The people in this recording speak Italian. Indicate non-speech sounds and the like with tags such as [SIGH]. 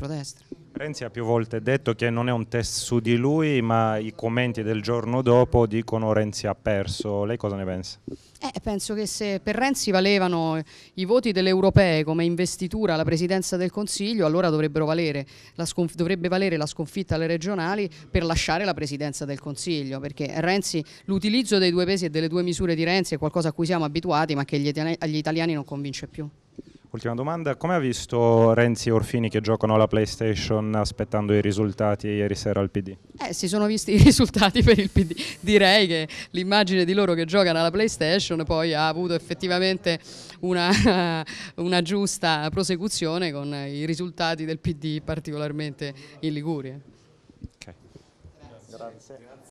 centrodestra. Renzi ha più volte detto che non è un test su di lui, ma i commenti del giorno dopo dicono Renzi ha perso. Lei cosa ne pensa? Eh, penso che se per Renzi valevano i voti delle europee come investitura alla presidenza del Consiglio, allora valere dovrebbe valere la sconfitta alle regionali per lasciare la presidenza del Consiglio, perché Renzi, l'utilizzo dei due pesi e delle due misure di Renzi è qualcosa a cui siamo abituati, ma che agli italiani non convince più. Ultima domanda, come ha visto Renzi e Orfini che giocano alla PlayStation aspettando i risultati ieri sera al PD? Eh, si sono visti [LAUGHS] i risultati per il PD. Direi che l'immagine di loro che giocano alla PlayStation poi ha avuto effettivamente una, [LAUGHS] una giusta prosecuzione con i risultati del PD particolarmente in Liguria. Okay. Grazie. Grazie.